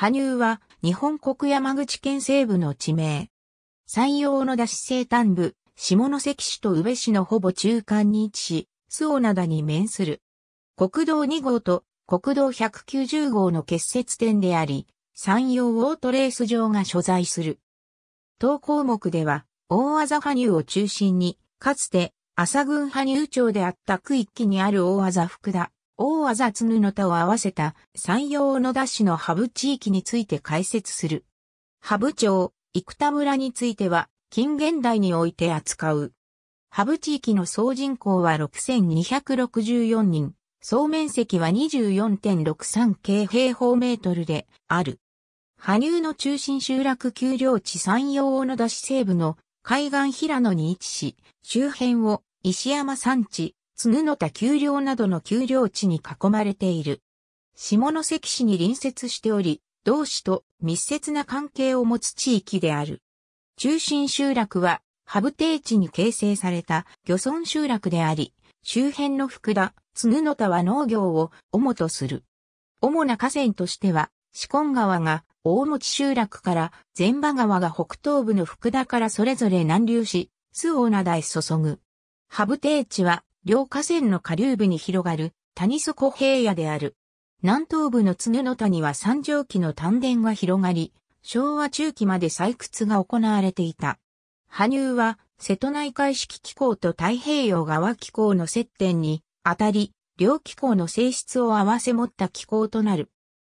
羽生は日本国山口県西部の地名。山陽の出し西端部、下関市と宇部市のほぼ中間に位置し、須尾灘に面する。国道2号と国道190号の結節点であり、山陽オートレース場が所在する。当項目では、大技羽生を中心に、かつて、朝郡羽生町であった区域にある大技福田、大技。ざ布布田を合わせた山陽小野田市のハブ地域について解説する。ハブ町、生田村については、近現代において扱う。ハブ地域の総人口は6264人、総面積は24.63京平方メートルである。羽生の中心集落丘陵地山陽小野田市西部の海岸平野に位置し、周辺を石山山地、津野の田丘陵などの丘陵地に囲まれている。下関市に隣接しており、同市と密接な関係を持つ地域である。中心集落は、ハブ低地に形成された漁村集落であり、周辺の福田、津野の田は農業を主とする。主な河川としては、四根川が大持集落から前馬川が北東部の福田からそれぞれ南流し、巣を名題注ぐ。ハブ低地は両河川の下流部に広がる谷底平野である。南東部の常の谷は三条期の丹田が広がり、昭和中期まで採掘が行われていた。波入は瀬戸内海式気候と太平洋側気候の接点にあたり、両気候の性質を合わせ持った気候となる。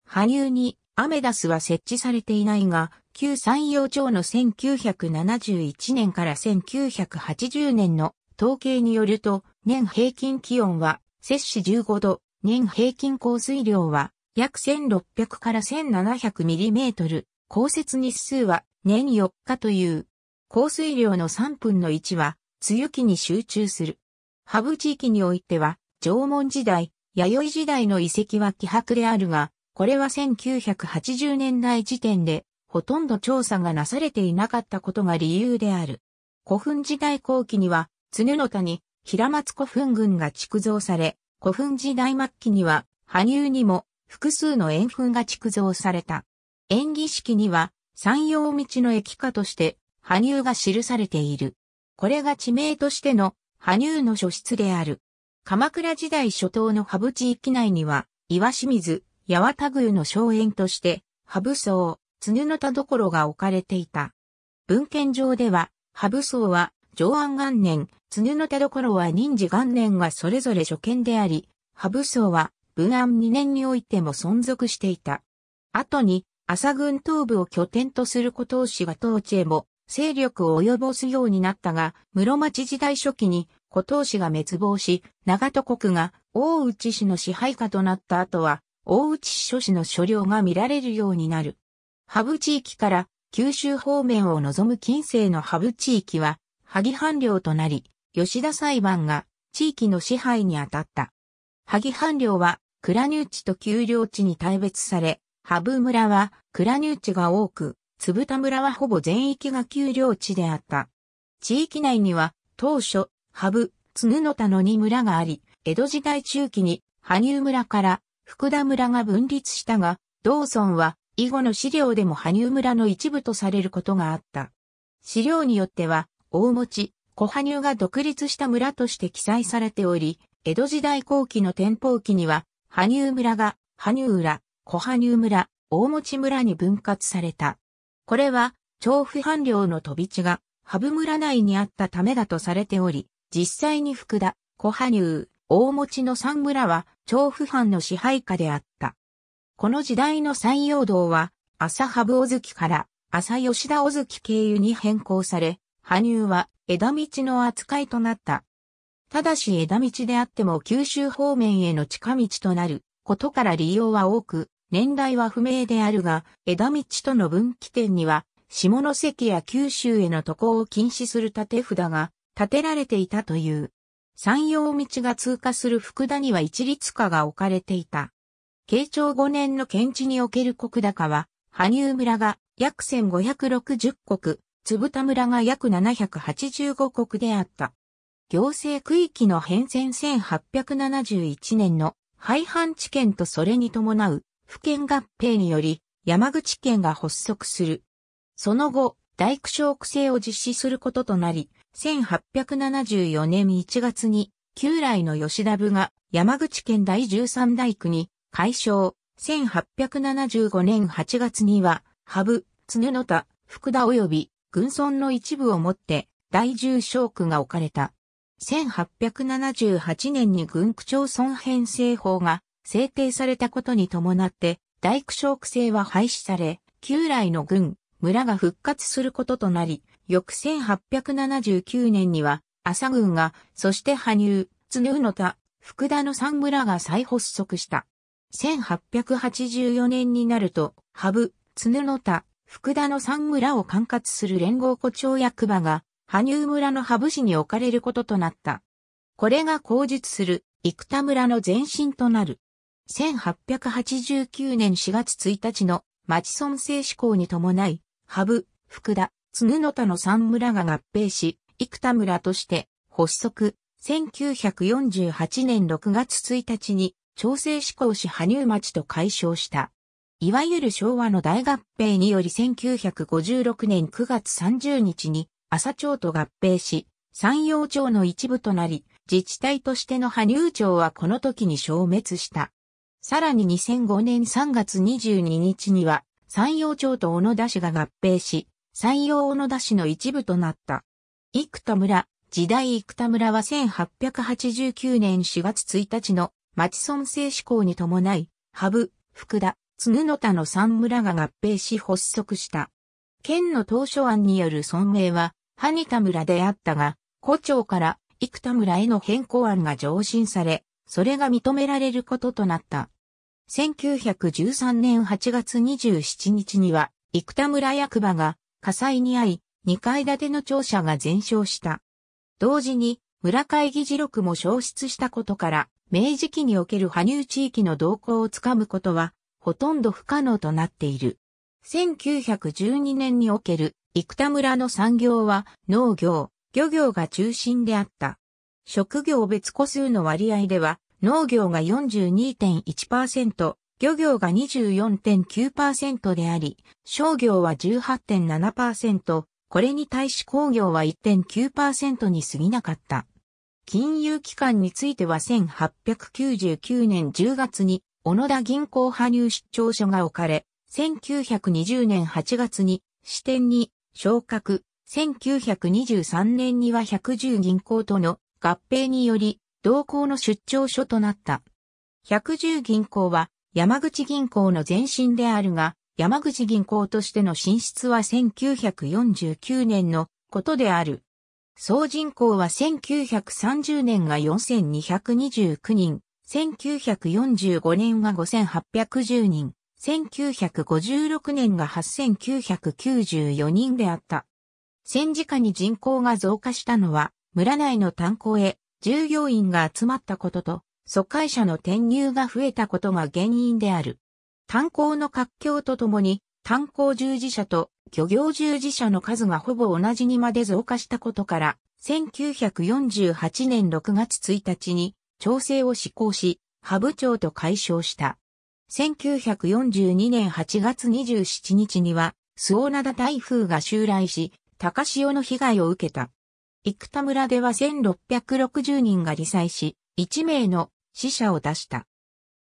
波入にアメダスは設置されていないが、旧山陽町の1971年から1980年の統計によると、年平均気温は、摂氏15度、年平均降水量は、約1600から1700ミリメートル、降雪日数は、年4日という、降水量の3分の1は、梅雨期に集中する。ハブ地域においては、縄文時代、弥生時代の遺跡は希薄であるが、これは1980年代時点で、ほとんど調査がなされていなかったことが理由である。古墳時代後期には、常の谷、平松古墳群が築造され、古墳時代末期には、羽生にも複数の円墳が築造された。演技式には、山陽道の駅下として、羽生が記されている。これが地名としての、羽生の書室である。鎌倉時代初頭の羽生地域内には、岩清水、八幡宮の荘園として、羽生荘、常の田所が置かれていた。文献上では、羽生荘は、上安元年、常の田所は任時元年がそれぞれ所見であり、羽武荘は文安2年においても存続していた。後に、朝軍東部を拠点とする古東氏が統治へも勢力を及ぼすようになったが、室町時代初期に古東氏が滅亡し、長戸国が大内氏の支配下となった後は、大内諸氏の所領が見られるようになる。ハブ地域から九州方面を望む近世のハブ地域は、萩藩領となり、吉田裁判が地域の支配に当たった。萩藩領は倉入地と丘陵地に大別され、羽生村は倉入地が多く、つぶた村はほぼ全域が丘陵地であった。地域内には当初、羽生、津の田の2村があり、江戸時代中期に羽生村から福田村が分立したが、道村は以後の資料でも羽生村の一部とされることがあった。資料によっては、大持、小羽生が独立した村として記載されており、江戸時代後期の天保期には、羽生村が、羽生浦、小羽生村、大持村に分割された。これは、調布藩領の飛び地が、羽生村内にあったためだとされており、実際に福田、小羽生、大持の三村は、調布藩の支配下であった。この時代の山陽道は、朝羽生小月から、朝吉田小月経由に変更され、羽生は枝道の扱いとなった。ただし枝道であっても九州方面への近道となることから利用は多く、年代は不明であるが、枝道との分岐点には、下関や九州への渡航を禁止する立て札が建てられていたという。山陽道が通過する福田には一律化が置かれていた。慶長5年の県地における国高は、羽生村が約1560国、つぶた村が約785国であった。行政区域の変遷1871年の廃藩置県とそれに伴う府県合併により山口県が発足する。その後、大工省区制を実施することとなり、1874年1月に旧来の吉田部が山口県第13大区に改消。1875年8月には、羽生、常野田、福田及び軍村の一部をもって大重小区が置かれた。1878年に軍区町村編成法が制定されたことに伴って大区小区制は廃止され、旧来の軍、村が復活することとなり、翌1879年には朝軍が、そして羽生、津生の田、福田の三村が再発足した。1884年になると、羽生、津布の田、福田の三村を管轄する連合古町役場が、羽生村の羽生市に置かれることとなった。これが口述する、生田村の前身となる。1889年4月1日の町村制施行に伴い、羽生、福田、津野田の三村が合併し、生田村として発足、1948年6月1日に、調整施行し羽生町と解消した。いわゆる昭和の大合併により1956年9月30日に朝町と合併し、山陽町の一部となり、自治体としての羽生町はこの時に消滅した。さらに2005年3月22日には、山陽町と小野田市が合併し、山陽小野田市の一部となった。生田村、時代生田村は1889年4月1日の町村制志向に伴い、羽生、福田、角の田の三村が合併し発足した。県の当初案による村名は、羽田村であったが、古町から生田村への変更案が上申され、それが認められることとなった。1913年8月27日には、生田村役場が火災に遭い、2階建ての庁舎が全焼した。同時に、村会議事録も消失したことから、明治期における羽生地域の動向をつかむことはほとんど不可能となっている。1912年における生田村の産業は農業、漁業が中心であった。職業別個数の割合では農業が42.1%、漁業が24.9%であり、商業は18.7%、これに対し工業は1.9%に過ぎなかった。金融機関については1899年10月に小野田銀行派入出張所が置かれ、1920年8月に支店に昇格、1923年には110銀行との合併により、同行の出張所となった。110銀行は山口銀行の前身であるが、山口銀行としての進出は1949年のことである。総人口は1930年が4229人、1945年が5810人、1956年が8994人であった。戦時下に人口が増加したのは、村内の炭鉱へ従業員が集まったことと、疎開者の転入が増えたことが原因である。炭鉱の活況とともに、炭鉱従事者と漁業従事者の数がほぼ同じにまで増加したことから、1948年6月1日に調整を施行し、波部町と解消した。1942年8月27日には、スオーナダ台風が襲来し、高潮の被害を受けた。生田村では1660人が罹災し、1名の死者を出した。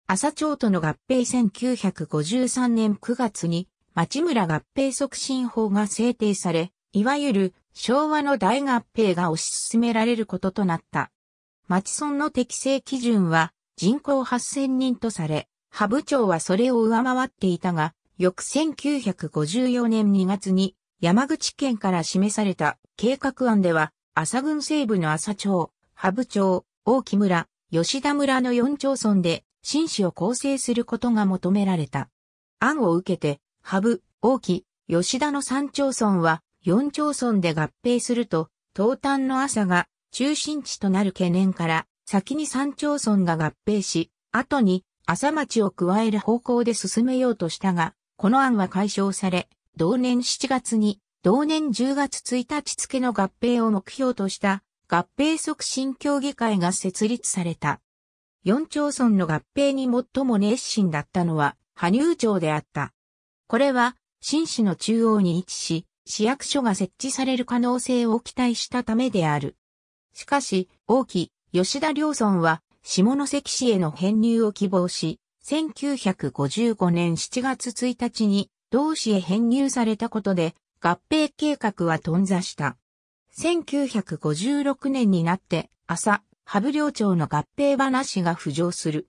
朝町との合併1953年9月に、町村合併促進法が制定され、いわゆる昭和の大合併が推し進められることとなった。町村の適正基準は人口8000人とされ、ハブ町はそれを上回っていたが、翌1954年2月に山口県から示された計画案では、朝郡西部の朝町、ハブ町、大木村、吉田村の4町村で、新市を構成することが求められた。案を受けて、ハブ、大木、吉田の3町村は、4町村で合併すると、東端の朝が中心地となる懸念から、先に三町村が合併し、後に朝町を加える方向で進めようとしたが、この案は解消され、同年7月に、同年10月1日付の合併を目標とした合併促進協議会が設立された。4町村の合併に最も熱心だったのは、羽生町であった。これは、新市の中央に位置し、市役所が設置される可能性を期待したためである。しかし、王毅、吉田良村は、下関市への編入を希望し、1955年7月1日に、同市へ編入されたことで、合併計画は頓挫した。1956年になって、朝、羽生寮町の合併話が浮上する。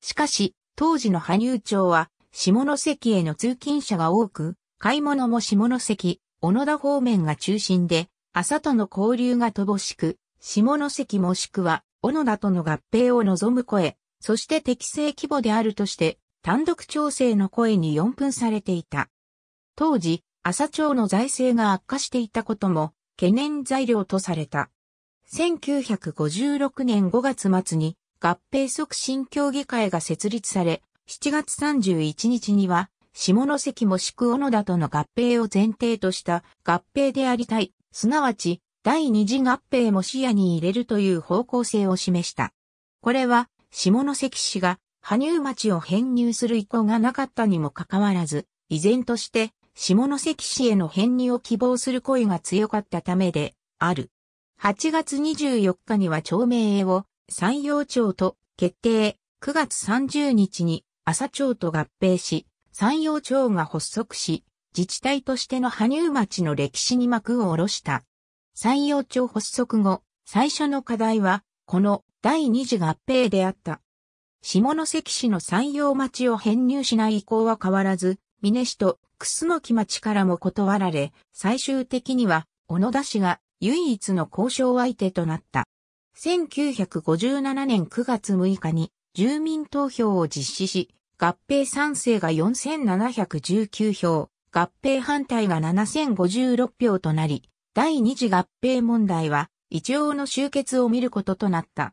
しかし、当時の羽生町は、下関への通勤者が多く、買い物も下関、小野田方面が中心で、朝との交流が乏しく、下関もしくは、小野田との合併を望む声、そして適正規模であるとして、単独調整の声に4分されていた。当時、朝町の財政が悪化していたことも、懸念材料とされた。1956年5月末に合併促進協議会が設立され、7月31日には、下関もしく小野田との合併を前提とした合併でありたい、すなわち第二次合併も視野に入れるという方向性を示した。これは、下関市が、羽生町を編入する意向がなかったにもかかわらず、依然として、下関市への編入を希望する声が強かったためで、ある。8月24日には町名を山陽町と決定、9月30日に朝町と合併し、山陽町が発足し、自治体としての羽生町の歴史に幕を下ろした。採用庁発足後、最初の課題は、この第二次合併であった。下関市の山陽町を編入しない意向は変わらず、美祢市と楠木町からも断られ、最終的には小野田市が唯一の交渉相手となった。1957年9月6日に住民投票を実施し、合併賛成が4719票、合併反対が7056票となり、第二次合併問題は、一応の終結を見ることとなった。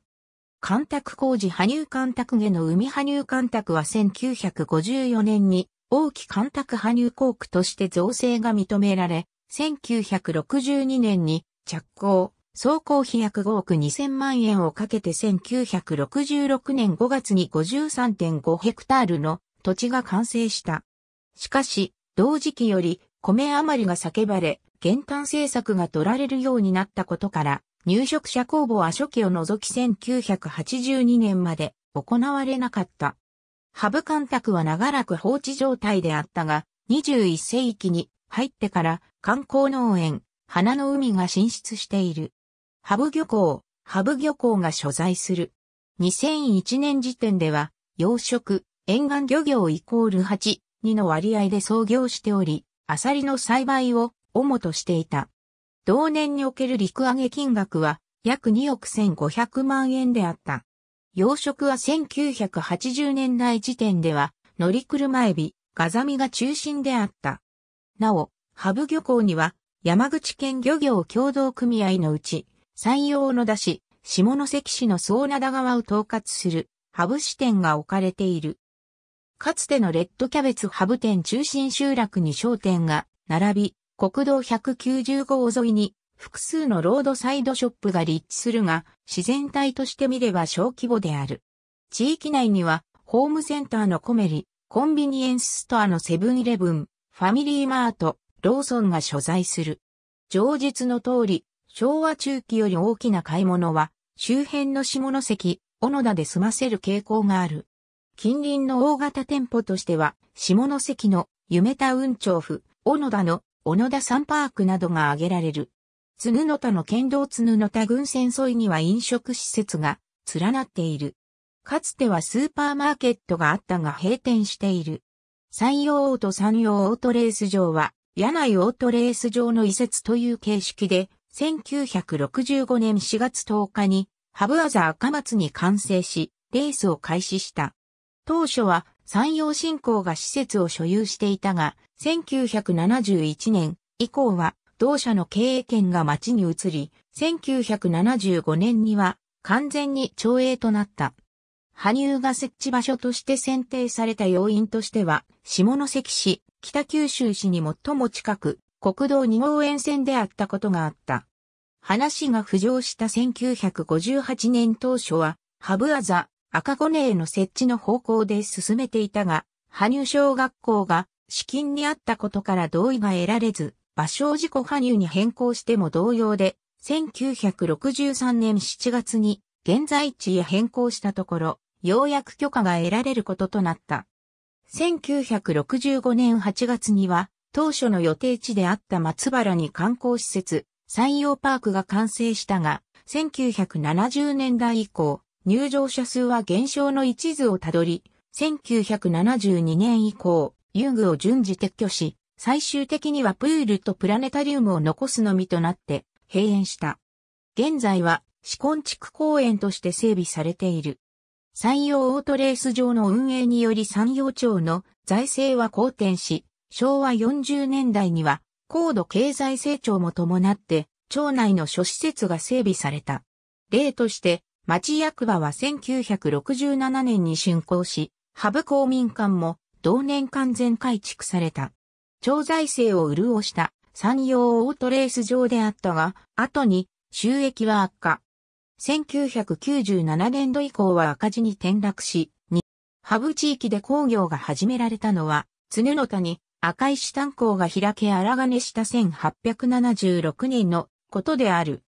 干拓工事羽生干拓下の海羽生干拓は1954年に、大木干拓羽生工区として造成が認められ、1962年に着工、総工費約5億2000万円をかけて1966年5月に53.5ヘクタールの土地が完成した。しかし、同時期より米余りが叫ばれ、減反政策が取られるようになったことから、入植者公募は初期を除き1982年まで行われなかった。ハブ干拓は長らく放置状態であったが、21世紀に入ってから観光農園、花の海が進出している。ハブ漁港、ハブ漁港が所在する。2001年時点では、養殖、沿岸漁業イコール8、2の割合で創業しており、アサリの栽培を主としていた。同年における陸揚げ金額は約2億1500万円であった。養殖は1980年代時点では乗り車エビ、ガザミが中心であった。なお、ハブ漁港には山口県漁業協同組合のうち、山陽の出し、下関市の総灘川を統括するハブ支店が置かれている。かつてのレッドキャベツハブ店中心集落に商店が並び、国道190号沿いに複数のロードサイドショップが立地するが、自然体として見れば小規模である。地域内には、ホームセンターのコメリ、コンビニエンスストアのセブンイレブン、ファミリーマート、ローソンが所在する。上実の通り、昭和中期より大きな買い物は、周辺の下関、小野田で済ませる傾向がある。近隣の大型店舗としては、下関の夢田運町府、小野田の小野田サンパークなどが挙げられる。津野田の県道津野田郡線沿いには飲食施設が連なっている。かつてはスーパーマーケットがあったが閉店している。山陽オート山陽オートレース場は、柳井オートレース場の移設という形式で、1965年4月10日に、ハブアザ赤松に完成し、レースを開始した。当初は、山陽振興が施設を所有していたが、1971年以降は同社の経営権が町に移り、1975年には完全に町営となった。羽生が設置場所として選定された要因としては、下関市、北九州市に最も近く、国道2号沿線であったことがあった。話が浮上した1958年当初は、ハブアザ、赤5への設置の方向で進めていたが、羽生小学校が資金にあったことから同意が得られず、場所を自己羽生に変更しても同様で、1963年7月に現在地へ変更したところ、ようやく許可が得られることとなった。1965年8月には、当初の予定地であった松原に観光施設、山陽パークが完成したが、1970年代以降、入場者数は減少の一途をたどり、1972年以降、遊具を順次撤去し、最終的にはプールとプラネタリウムを残すのみとなって閉園した。現在は、四根地区公園として整備されている。山陽オートレース場の運営により山陽町の財政は好転し、昭和40年代には高度経済成長も伴って、町内の諸施設が整備された。例として、町役場は1967年に竣工し、ハブ公民館も同年完全改築された。超財政を潤した産業オートレース場であったが、後に収益は悪化。1997年度以降は赤字に転落し、ハブ地域で工業が始められたのは、常の谷、赤石炭鉱が開け荒金した1876年のことである。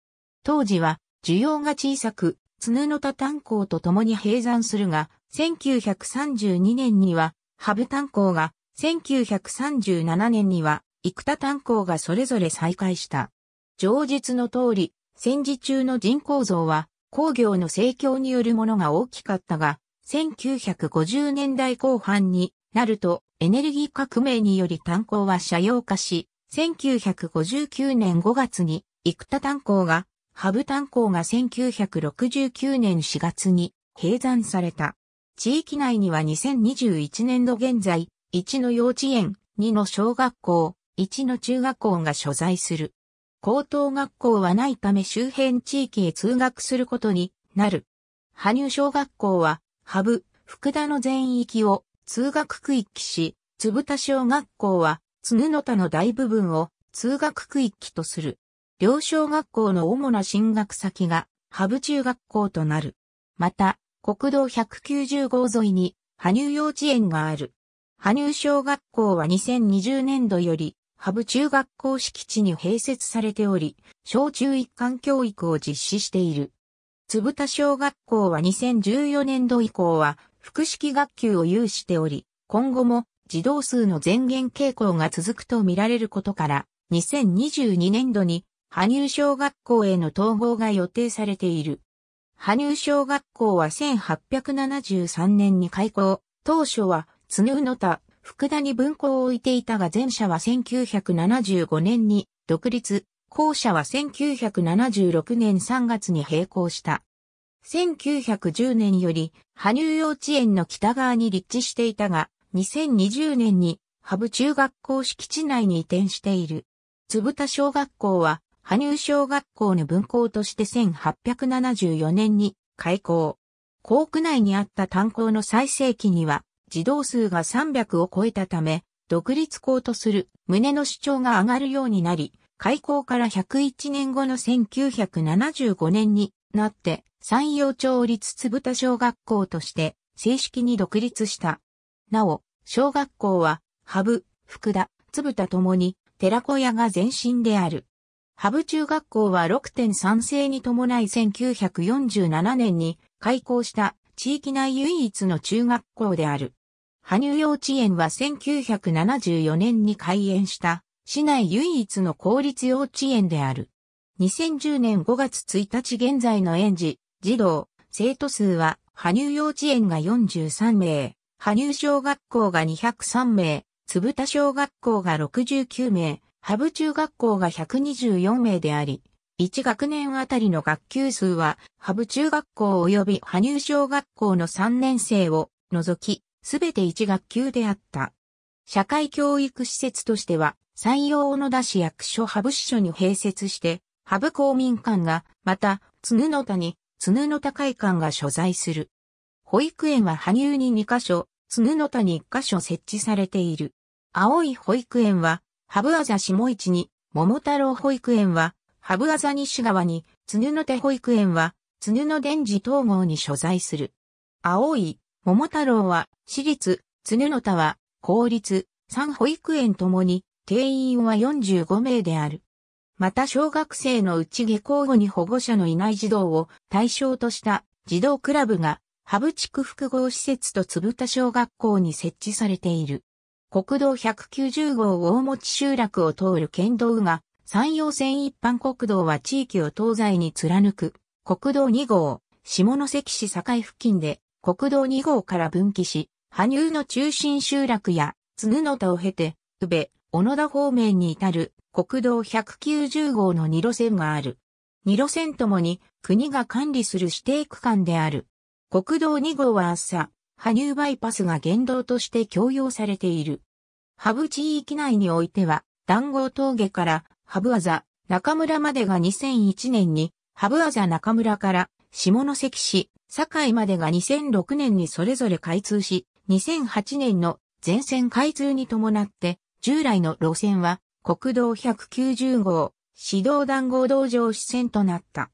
当時は需要が小さく、常の田炭鉱と共に閉山するが、1932年には、ハブ炭鉱が、1937年には、生田炭鉱がそれぞれ再開した。上述の通り、戦時中の人口増は、工業の盛況によるものが大きかったが、1950年代後半になると、エネルギー革命により炭鉱は斜陽化し、1959年5月に、生田炭鉱がハブ炭鉱が1969年4月に閉山された。地域内には2021年度現在、1の幼稚園、2の小学校、1の中学校が所在する。高等学校はないため周辺地域へ通学することになる。羽生小学校は、ハブ、福田の全域を通学区域し、つぶた小学校は、つぬのたの大部分を通学区域とする。幼小学校の主な進学先が、ハブ中学校となる。また、国道190号沿いに、羽生幼稚園がある。羽生小学校は2020年度より、ハブ中学校敷地に併設されており、小中一貫教育を実施している。つぶた小学校は2014年度以降は、複式学級を有しており、今後も児童数の前減傾向が続くと見られることから、2022年度に羽生小学校への統合が予定されている。羽生小学校は1873年に開校、当初は、津うの田、福田に分校を置いていたが前者は1975年に独立、後者は1976年3月に閉校した。1910年より、羽生幼稚園の北側に立地していたが、2020年に、ハブ中学校敷地内に移転している。つぶた小学校は、羽生小学校の分校として1874年に開校。校区内にあった炭鉱の最盛期には、児童数が300を超えたため、独立校とする胸の主張が上がるようになり、開校から101年後の1975年になって、山陽町立津豚小学校として正式に独立した。なお、小学校は、羽生、福田、津豚ともに、寺小屋が前身である。ハブ中学校は6.3世に伴い1947年に開校した地域内唯一の中学校である。羽生幼稚園は1974年に開園した市内唯一の公立幼稚園である。2010年5月1日現在の園児、児童、生徒数は羽生幼稚園が43名、羽生小学校が203名、つぶた小学校が69名、ハブ中学校が124名であり、1学年あたりの学級数は、ハブ中学校及び羽生小学校の3年生を除き、すべて1学級であった。社会教育施設としては、山陽小野田市役所ハブ支所に併設して、ハブ公民館が、また、津布の谷、津布の高い館が所在する。保育園は羽生に2カ所、津布の谷1カ所設置されている。青い保育園は、ハブアザ下市に、桃太郎保育園は、ハブアザ西側に、津ヌの手保育園は、津ヌの電寺統合に所在する。青い、桃太郎は、私立、津ヌの田は、公立、三保育園ともに、定員は45名である。また小学生のうち下校後に保護者のいない児童を対象とした児童クラブが、ハブ地区複合施設とつぶた小学校に設置されている。国道190号大持集落を通る県道が、山陽線一般国道は地域を東西に貫く、国道2号、下関市境付近で、国道2号から分岐し、羽生の中心集落や、津具の田を経て、宇部、小野田方面に至る国道190号の2路線がある。2路線ともに国が管理する指定区間である。国道2号は朝、羽生バイパスが言動として強要されている。ハブ地域内においては、談合峠からハブザ中村までが2001年に、ハブザ中村から下関市、堺までが2006年にそれぞれ開通し、2008年の全線開通に伴って、従来の路線は国道190号、市道談合道上支線となった。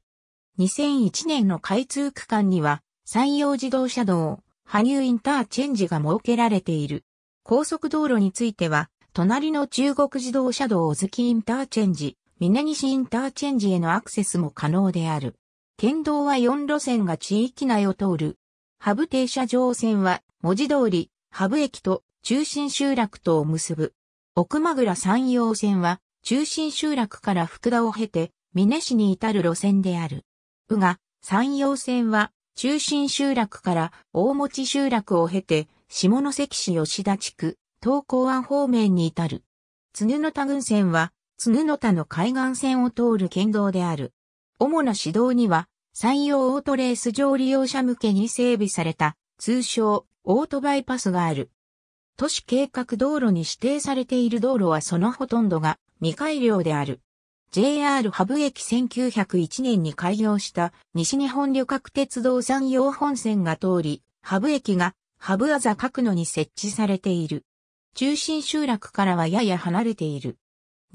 2001年の開通区間には、山陽自動車道、羽生インターチェンジが設けられている。高速道路については、隣の中国自動車道小月インターチェンジ、南西インターチェンジへのアクセスも可能である。県道は4路線が地域内を通る。ハブ停車場線は、文字通り、ハブ駅と中心集落とを結ぶ。奥間倉山陽線は、中心集落から福田を経て、美祢市に至る路線である。うが、山陽線は、中心集落から大持集落を経て、下関市吉田地区、東港湾方面に至る。津布の田郡線は、津布の田の海岸線を通る県道である。主な市道には、山陽オートレース上利用者向けに整備された、通称、オートバイパスがある。都市計画道路に指定されている道路はそのほとんどが未改良である。JR ハブ駅1901年に開業した西日本旅客鉄道山陽本線が通り、ハブ駅がハブアザ各野に設置されている。中心集落からはやや離れている。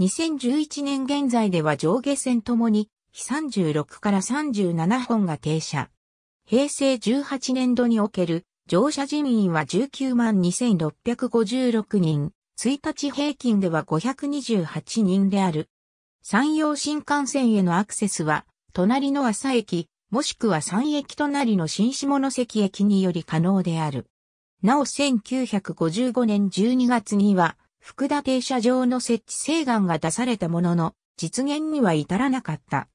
2011年現在では上下線ともに36から37本が停車。平成18年度における乗車人員は19万2656人、1日平均では528人である。山陽新幹線へのアクセスは、隣の朝駅、もしくは山駅隣の新下関駅により可能である。なお1955年12月には、福田停車場の設置請願が出されたものの、実現には至らなかった。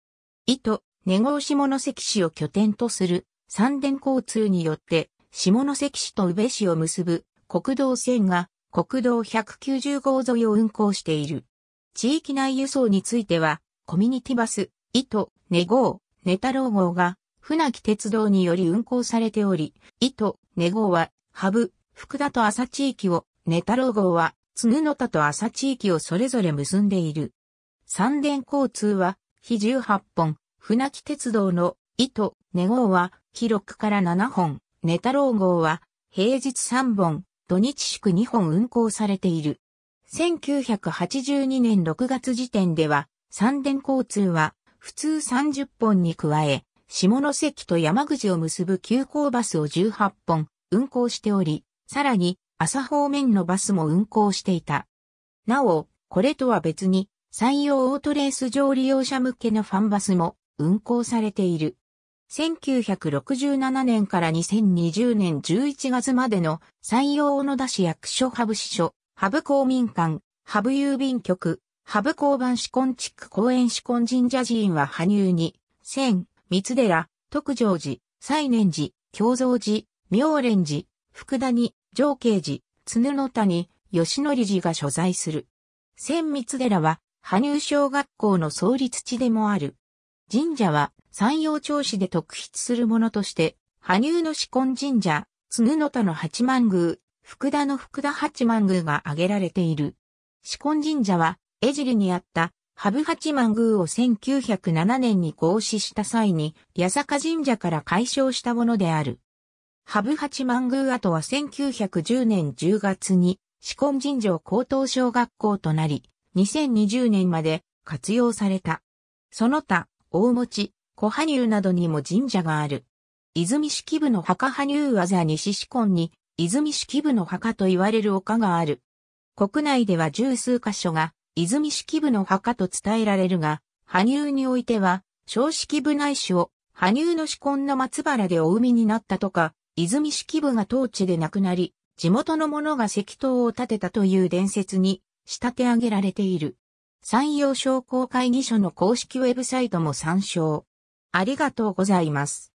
意図、根合下関市を拠点とする三電交通によって、下関市と宇部市を結ぶ国道線が国道190号沿いを運行している。地域内輸送については、コミュニティバス、糸、ネ号、ネタロー号が、船木鉄道により運行されており、糸、ネ号は、ハブ、福田と朝地域を、ネタロー号は、津の田と朝地域をそれぞれ結んでいる。三電交通は、非18本、船木鉄道の、糸、ネ号は、広くから7本、ネタロー号は、平日3本、土日祝2本運行されている。1982年6月時点では、三電交通は、普通30本に加え、下関と山口を結ぶ急行バスを18本運行しており、さらに朝方面のバスも運行していた。なお、これとは別に、山陽オートレース上利用者向けのファンバスも運行されている。1967年から2020年11月までの山陽小野田市役所羽生支所、ハブ公民館、ハブ郵便局、ハブ交番市根地区公園市根神社寺院は羽生に、千、三寺、徳城寺、西念寺、京造寺、妙蓮寺、福谷、上慶寺、津野谷、吉則寺が所在する。千三寺は、羽生小学校の創立地でもある。神社は、山陽町市で特筆するものとして、羽生の四根神社、津野田の八幡宮、福田の福田八幡宮が挙げられている。四根神社は、江尻にあった、羽生八幡宮を1907年に合祀した際に、八坂神社から解消したものである。羽生八幡宮跡は1910年10月に、四根神社高等小学校となり、2020年まで活用された。その他、大持、小羽入などにも神社がある。泉式部の墓羽入技西四根に泉式部の墓と言われる丘がある。国内では十数箇所が、泉式部の墓と伝えられるが、羽生においては、小式部内史を、羽生の子婚の松原でお産みになったとか、泉式部が当地で亡くなり、地元の者が石塔を建てたという伝説に仕立て上げられている。山陽商工会議所の公式ウェブサイトも参照。ありがとうございます。